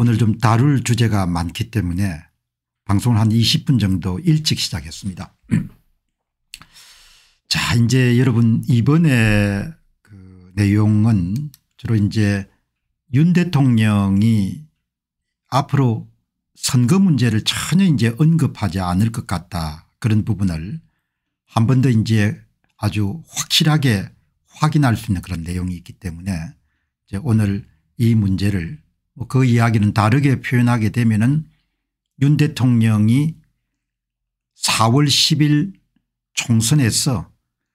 오늘 좀 다룰 주제가 많기 때문에 방송을 한 20분 정도 일찍 시작했습니다. 자, 이제 여러분 이번에 그 내용은 주로 이제 윤 대통령이 앞으로 선거 문제를 전혀 이제 언급하지 않을 것 같다 그런 부분을 한 번 더 이제 아주 확실하게 확인할 수 있는 그런 내용이 있기 때문에 이제 오늘 이 문제를 뭐 그 이야기는 다르게 표현하게 되면 은윤 대통령이 4월 10일 총선에서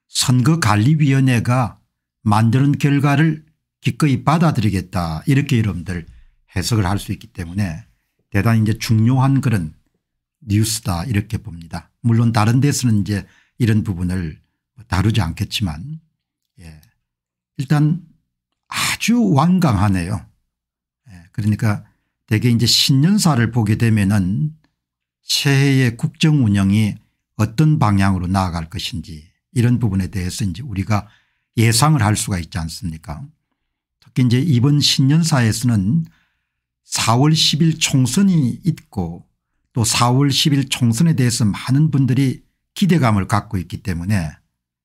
선거관리위원회가 만드는 결과를 기꺼이 받아들이겠다 이렇게 여러분들 해석을 할 수 있기 때문에 대단히 이제 중요한 그런 뉴스다 이렇게 봅니다. 물론 다른 데서는 이제 이런 부분을 뭐 다루지 않겠지만 예. 일단 아주 완강하네요. 그러니까 대개 이제 신년사를 보게 되면은 새해의 국정 운영이 어떤 방향으로 나아갈 것인지 이런 부분에 대해서 이제 우리가 예상을 할 수가 있지 않습니까 특히 이제 이번 신년사에서는 4월 10일 총선이 있고 또 4월 10일 총선에 대해서 많은 분들이 기대감을 갖고 있기 때문에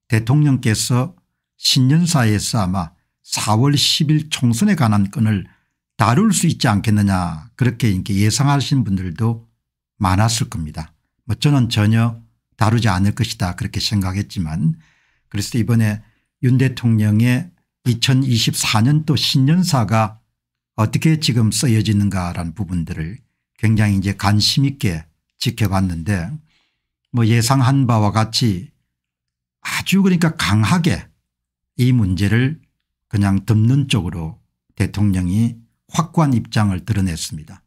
대통령께서 신년사에서 아마 4월 10일 총선에 관한 건을 다룰 수 있지 않겠느냐 그렇게 이렇게 예상하신 분들도 많았을 겁니다. 뭐 저는 전혀 다루지 않을 것이다 그렇게 생각했지만 그래서 이번에 윤 대통령의 2024년도 신년사가 어떻게 지금 쓰여지는가라는 부분들을 굉장히 이제 관심 있게 지켜봤는데 뭐 예상한 바와 같이 아주 그러니까 강하게 이 문제를 그냥 덮는 쪽으로 대통령이 확고한 입장을 드러냈습니다.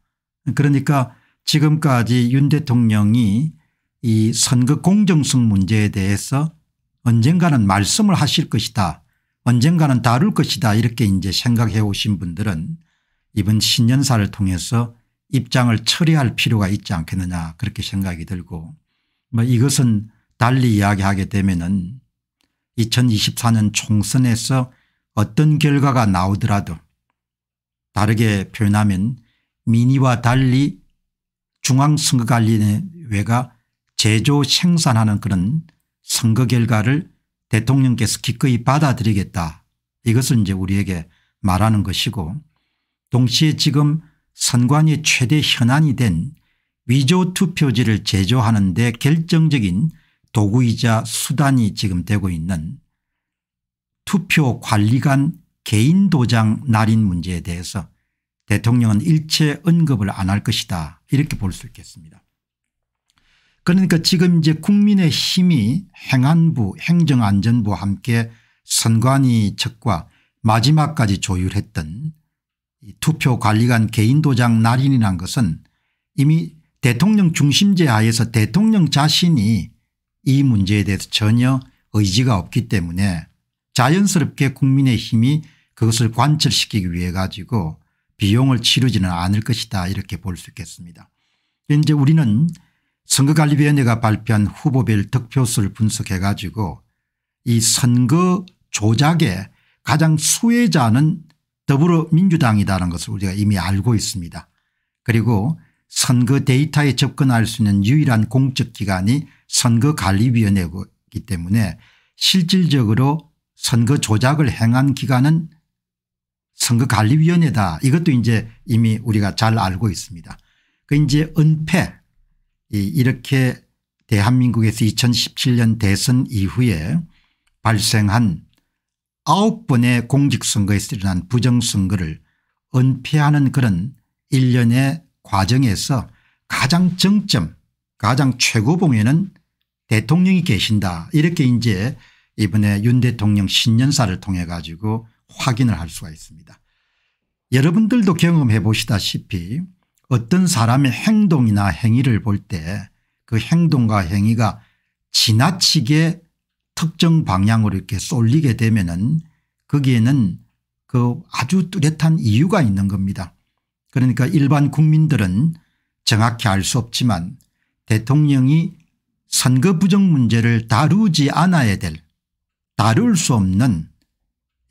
그러니까 지금까지 윤 대통령이 이 선거 공정성 문제에 대해서 언젠가는 말씀을 하실 것이다 언젠가는 다룰 것이다 이렇게 이제 생각해 오신 분들은 이번 신년사를 통해서 입장을 처리할 필요가 있지 않겠느냐 그렇게 생각이 들고 뭐 이것은 달리 이야기하게 되면은 2024년 총선에서 어떤 결과가 나오더라도 다르게 표현하면 미니와 달리 중앙선거관리위원회가 제조 생산하는 그런 선거 결과를 대통령께서 기꺼이 받아들이겠다 이것은 이제 우리에게 말하는 것이고 동시에 지금 선관위 최대 현안이 된 위조 투표지를 제조하는 데 결정적인 도구이자 수단이 지금 되고 있는 투표 관리관 개인 도장 날인 문제에 대해서 대통령은 일체 언급을 안 할 것이다 이렇게 볼 수 있겠습니다. 그러니까 지금 이제 국민의 힘이 행안부 행정안전부와 함께 선관위 측과 마지막까지 조율했던 투표관리관 개인도장 날인이란 것은 이미 대통령 중심제 하에서 대통령 자신이 이 문제에 대해서 전혀 의지가 없기 때문에 자연스럽게 국민의 힘이 그것을 관철시키기 위해 가지고 비용을 치르지는 않을 것이다 이렇게 볼 수 있겠습니다. 현재 우리는 선거관리위원회가 발표한 후보별 득표수를 분석해 가지고 이 선거 조작의 가장 수혜자는 더불어민주당이라는 것을 우리가 이미 알고 있습니다. 그리고 선거 데이터에 접근할 수 있는 유일한 공적기관이 선거관리위원회이기 때문에 실질적으로 선거 조작을 행한 기관은 선거관리위원회다 이것도 이제 이미 우리가 잘 알고 있습니다. 그 이제 은폐 이렇게 대한민국에서 2017년 대선 이후에 발생한 9번의 공직선거에서 일어난 부정선거를 은폐하는 그런 일련의 과정에서 가장 정점 가장 최고봉에는 대통령이 계신다 이렇게 이제 이번에 윤 대통령 신년사를 통해 가지고 확인을 할 수가 있습니다. 여러분들도 경험해 보시다시피 어떤 사람의 행동이나 행위를 볼 때 그 행동과 행위가 지나치게 특정 방향으로 이렇게 쏠리게 되면은 거기에는 그 아주 뚜렷한 이유가 있는 겁니다. 그러니까 일반 국민들은 정확히 알 수 없지만 대통령이 선거 부정 문제를 다루지 않아야 될 다룰 수 없는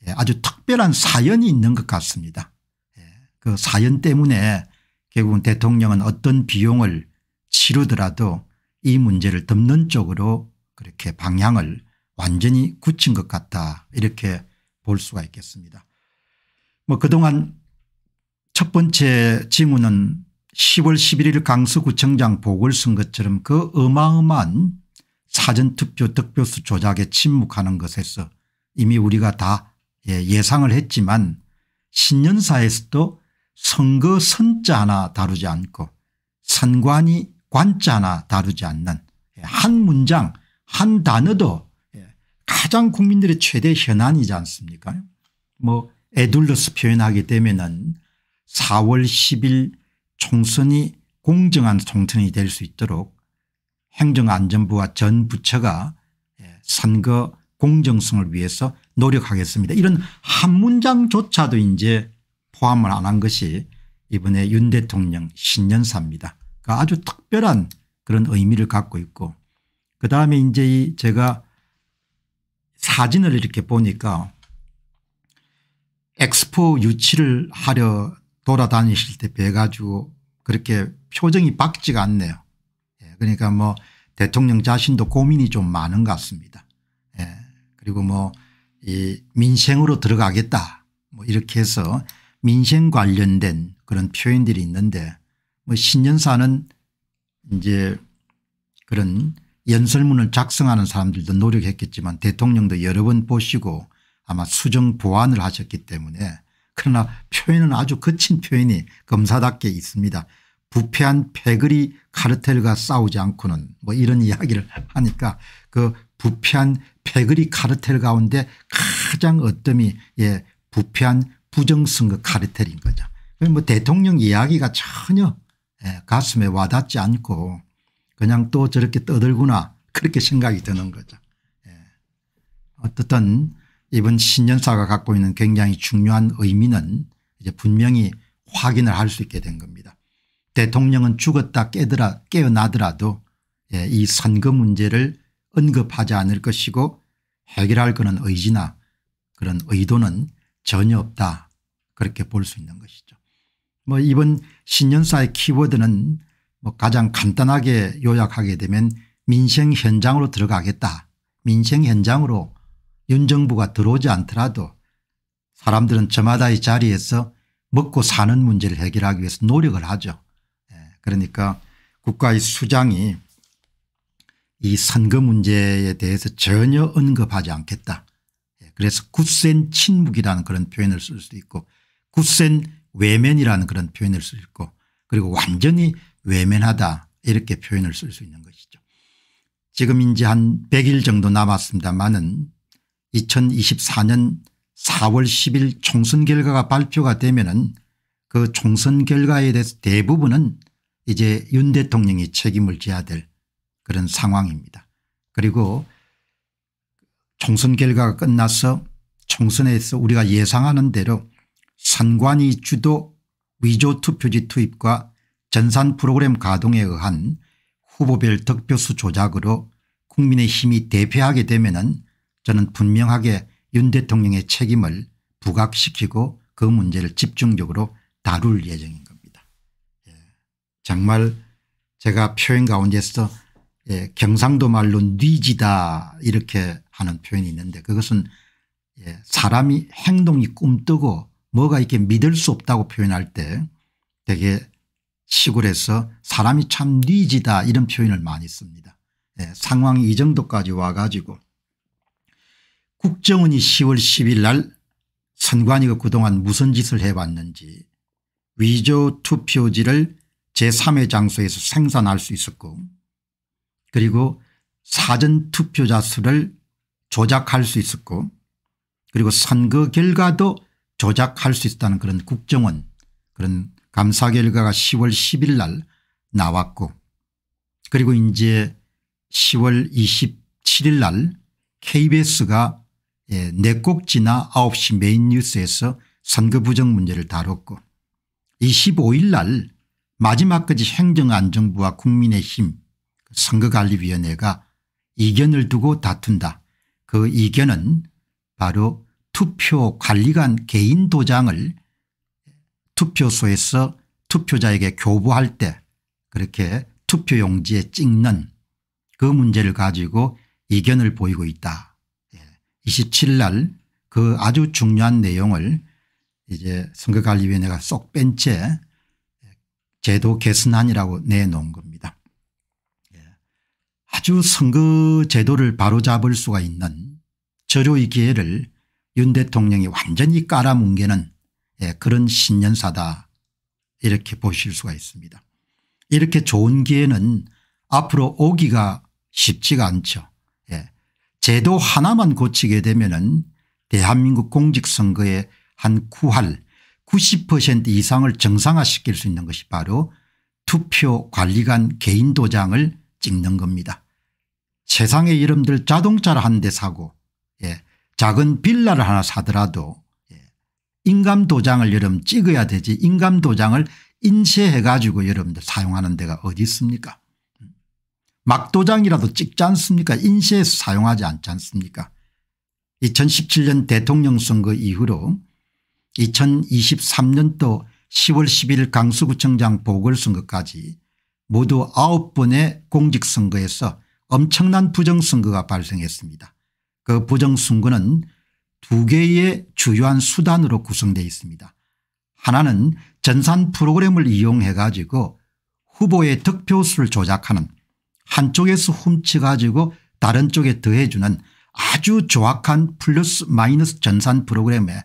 예, 아주 특별한 사연이 있는 것 같습니다. 예, 그 사연 때문에 결국은 대통령은 어떤 비용을 치르더라도 이 문제를 덮는 쪽으로 그렇게 방향을 완전히 굳힌 것 같다 이렇게 볼 수가 있겠습니다. 뭐 그동안 첫 번째 징후는 10월 11일 강서구청장 보궐선거처럼 그 어마어마한 사전투표 득표수 조작에 침묵하는 것에서 이미 우리가 다 예, 예상을 했지만 신년사에서도 선거 선자 하나 다루지 않고 선관위 관자 하나 다루지 않는 예, 한 문장 한 단어도 예, 가장 국민들의 최대 현안이지 않습니까 뭐 에둘러서 표현하게 되면 은 4월 10일 총선이 공정한 총선이 될 수 있도록 행정안전부와 전 부처가 예, 선거 공정성을 위해서 노력하겠습니다. 이런 한 문장조차도 이제 포함을 안 한 것이 이번에 윤 대통령 신년사입니다. 그러니까 아주 특별한 그런 의미를 갖고 있고 그다음에 이제 제가 사진을 이렇게 보니까 엑스포 유치를 하려 돌아다니실 때뵈 가지고 그렇게 표정이 밝지가 않네요. 그러니까 뭐 대통령 자신도 고민이 좀 많은 것 같습니다. 예. 그리고 뭐이 민생으로 들어가겠다 뭐 이렇게 해서 민생 관련된 그런 표현들이 있는데 뭐 신년사는 이제 그런 연설문을 작성하는 사람들도 노력했겠지만 대통령도 여러 번 보시고 아마 수정 보완을 하셨기 때문에 그러나 표현은 아주 거친 표현이 검사답게 있습니다. 부패한 패거리 카르텔과 싸우지 않고는 뭐 이런 이야기를 하니까 그 부패한 패거리 카르텔 가운데 가장 어뜸이 예 부패한 부정선거 카르텔인 거죠. 뭐 대통령 이야기가 전혀 예 가슴에 와닿지 않고 그냥 또 저렇게 떠들구나 그렇게 생각이 드는 거죠. 예. 어떻든 이번 신년사가 갖고 있는 굉장히 중요한 의미는 이제 분명히 확인을 할 수 있게 된 겁니다. 대통령은 죽었다 깨더라 깨어나더라도 예, 이 선거 문제를 언급하지 않을 것이고 해결할 그런 의지나 그런 의도는 전혀 없다 그렇게 볼 수 있는 것이죠. 뭐 이번 신년사의 키워드는 뭐 가장 간단하게 요약하게 되면 민생 현장으로 들어가겠다. 민생 현장으로 윤 정부가 들어오지 않더라도 사람들은 저마다의 자리에서 먹고 사는 문제를 해결하기 위해서 노력을 하죠. 그러니까 국가의 수장이 이 선거 문제에 대해서 전혀 언급하지 않겠다. 예, 그래서 굳센 침묵이라는 그런 표현을 쓸 수도 있고 굳센 외면이라는 그런 표현을 쓸 수 있고 그리고 완전히 외면하다 이렇게 표현을 쓸 수 있는 것이죠. 지금 이제 한 100일 정도 남았습니다만은 2024년 4월 10일 총선 결과가 발표가 되면은 그 총선 결과에 대해서 대부분은 이제 윤 대통령이 책임을 져야 될 그런 상황입니다. 그리고 총선 결과가 끝나서 총선에서 우리가 예상하는 대로 선관위 주도 위조 투표지 투입과 전산 프로그램 가동에 의한 후보별 득표수 조작으로 국민의힘이 대패하게 되면 은 저는 분명하게 윤 대통령의 책임을 부각시키고 그 문제를 집중적으로 다룰 예정입니다. 정말 제가 표현 가운데서 예, 경상도 말로 뉘지다 이렇게 하는 표현이 있는데 그것은 예, 사람이 행동이 꿈뜨고 뭐가 이렇게 믿을 수 없다고 표현할 때 되게 시골에서 사람이 참 뉘지다 이런 표현을 많이 씁니다. 예, 상황이 이 정도까지 와가지고 국정원이 10월 10일 날 선관위가 그동안 무슨 짓을 해봤는지 위조 투표지를 제3의 장소에서 생산할 수 있었고 그리고 사전투표자 수를 조작할 수 있었고 그리고 선거 결과도 조작할 수 있다는 그런 국정원 그런 감사 결과가 10월 10일 날 나왔고 그리고 이제 10월 27일 날 KBS가 예, 네 꼭지나 9시 메인 뉴스에서 선거 부정 문제를 다뤘고 25일 날 마지막까지 행정안정부와 국민의힘 선거관리위원회가 이견을 두고 다툰다. 그 이견은 바로 투표관리관 개인 도장을 투표소에서 투표자에게 교부할 때 그렇게 투표용지에 찍는 그 문제를 가지고 이견을 보이고 있다. 27일 예. 날그 아주 중요한 내용을 이제 선거관리위원회가 쏙뺀채 제도 개선안이라고 내놓은 겁니다. 예. 아주 선거 제도를 바로잡을 수가 있는 저조의 기회를 윤 대통령이 완전히 깔아뭉개는 예, 그런 신년사다 이렇게 보실 수가 있습니다. 이렇게 좋은 기회는 앞으로 오기가 쉽지가 않죠. 예. 제도 하나만 고치게 되면 대한민국 공직선거의 한 쿠할 90% 이상을 정상화시킬 수 있는 것이 바로 투표 관리관 개인 도장을 찍는 겁니다. 세상의 이름들 자동차를 한 대 사고 예, 작은 빌라를 하나 사더라도 예, 인감 도장을 여러분 찍어야 되지 인감 도장을 인쇄해 가지고 여러분들 사용하는 데가 어디 있습니까 막도장이라도 찍지 않습니까 인쇄해서 사용하지 않지 않습니까 2017년 대통령 선거 이후로 2023년도 10월 1 0일강수구청장 보궐선거까지 모두 9번의 공직선거에서 엄청난 부정선거가 발생했습니다. 그 부정선거는 두 개의 주요한 수단으로 구성되어 있습니다. 하나는 전산 프로그램을 이용해 가지고 후보의 득표수를 조작하는 한쪽에서 훔쳐가지고 다른 쪽에 더해주는 아주 조악한 플러스 마이너스 전산 프로그램에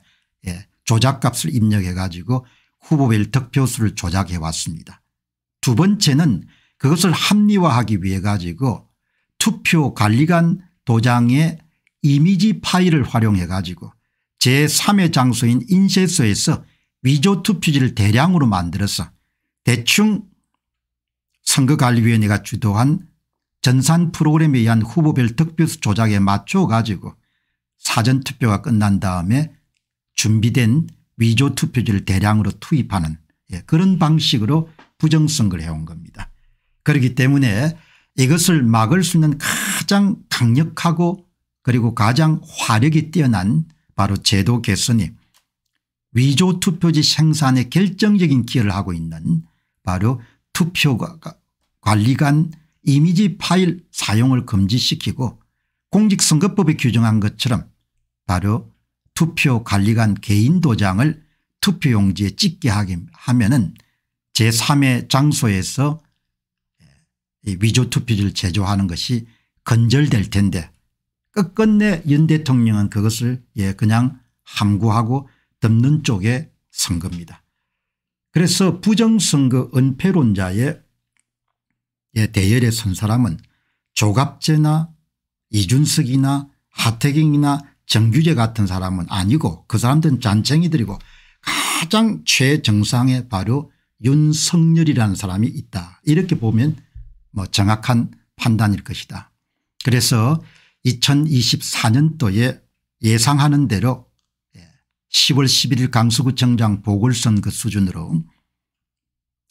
조작값을 입력해 가지고 후보별 득표수를 조작해 왔습니다. 두 번째는 그것을 합리화하기 위해 가지고 투표 관리관 도장의 이미지 파일을 활용해 가지고 제3의 장소인 인쇄소에서 위조 투표지를 대량으로 만들어서 대충 선거관리위원회가 주도한 전산 프로그램에 의한 후보별 득표수 조작에 맞춰 가지고 사전투표가 끝난 다음에 준비된 위조 투표지를 대량으로 투입하는 예, 그런 방식으로 부정선거를 해온 겁니다. 그렇기 때문에 이것을 막을 수 있는 가장 강력하고 그리고 가장 화력이 뛰어난 바로 제도 개선이 위조 투표지 생산에 결정적인 기여를 하고 있는 바로 투표관리관 이미지 파일 사용을 금지시키고 공직선거법에 규정한 것처럼 바로 투표 관리관 개인 도장을 투표용지에 찍게 하면 하은 제3의 장소에서 예, 위조 투표지를 제조하는 것이 건절될 텐데 끝끝내 윤 대통령은 그것을 예, 그냥 함구하고 덮는 쪽에 선 겁니다. 그래서 부정선거 은폐론자의 예, 대열에 선 사람은 조갑제나 이준석이나 하태경이나 정규제 같은 사람은 아니고 그 사람들은 잔챙이들이고 가장 최정상에 바로 윤석열이라는 사람이 있다. 이렇게 보면 뭐 정확한 판단일 것이다. 그래서 2024년도에 예상하는 대로 10월 예, 11일 강수구청장 보궐선거 수준으로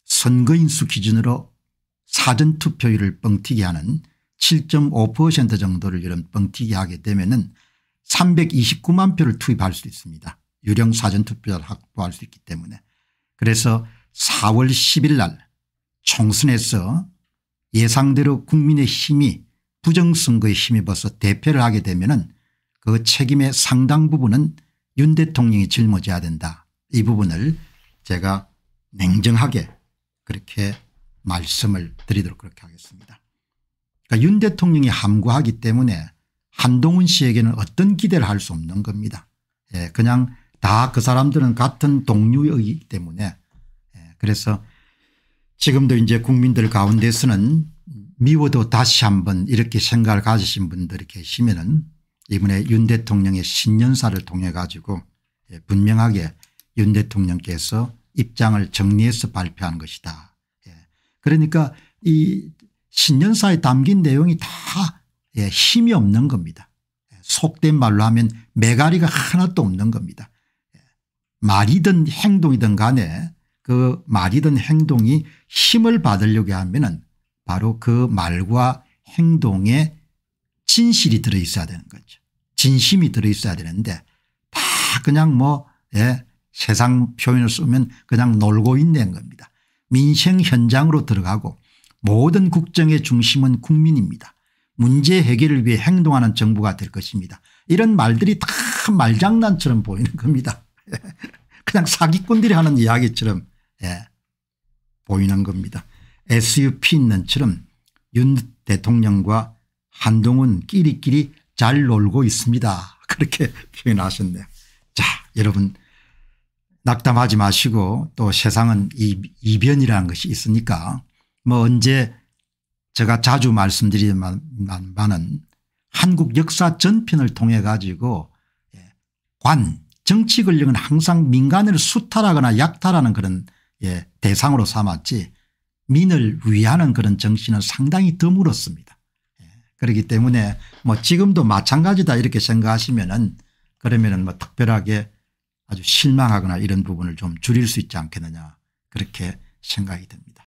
선거인수 기준으로 사전투표율을 뻥튀기 하는 7.5% 정도를 이런 뻥튀기 하게 되면 은 329만 표를 투입할 수 있습니다. 유령 사전투표를 확보할 수 있기 때문에. 그래서 4월 10일 날 총선에서 예상대로 국민의 힘이 부정선거에 힘입어서 대표를 하게 되면 은그 책임의 상당 부분은 윤 대통령이 짊어져야 된다. 이 부분을 제가 냉정하게 그렇게 말씀을 드리도록 그렇게 하겠습니다. 그러니까 윤 대통령이 함구하기 때문에 한동훈 씨에게는 어떤 기대를 할 수 없는 겁니다. 예, 그냥 다 그 사람들은 같은 동료이기 때문에 예, 그래서 지금도 이제 국민들 가운데서는 미워도 다시 한번 이렇게 생각을 가지신 분들이 계시면은 이번에 윤 대통령의 신년사를 통해 가지고 예, 분명하게 윤 대통령께서 입장을 정리해서 발표한 것이다. 예, 그러니까 이 신년사에 담긴 내용이 다 예, 힘이 없는 겁니다. 예, 속된 말로 하면 메가리가 하나도 없는 겁니다. 예, 말이든 행동이든 간에 그 말이든 행동이 힘을 받으려고 하면은 바로 그 말과 행동에 진실이 들어있어야 되는 거죠. 진심이 들어있어야 되는데 다 그냥 뭐 예, 세상 표현을 쓰면 그냥 놀고 있는 겁니다. 민생 현장으로 들어가고 모든 국정의 중심은 국민입니다. 문제 해결을 위해 행동하는 정부가 될 것입니다. 이런 말들이 다 말장난처럼 보이는 겁니다. 그냥 사기꾼들이 하는 이야기처럼 예, 보이는 겁니다. SUP 있는처럼 윤 대통령과 한동훈 끼리끼리 잘 놀고 있습니다. 그렇게 표현하셨네요. 자 여러분 낙담하지 마시고 또 세상은 이변이라는 것이 있으니까 뭐 언제 제가 자주 말씀드리지만 많은 한국 역사 전편을 통해 가지고 예, 관 정치 권력은 항상 민간을 수탈하거나 약탈하는 그런 예, 대상으로 삼았지 민을 위하는 그런 정신은 상당히 드물었습니다. 예, 그렇기 때문에 뭐 지금도 마찬가지다 이렇게 생각하시면은 그러면은 뭐 특별하게 아주 실망하거나 이런 부분을 좀 줄일 수 있지 않겠느냐 그렇게 생각이 듭니다.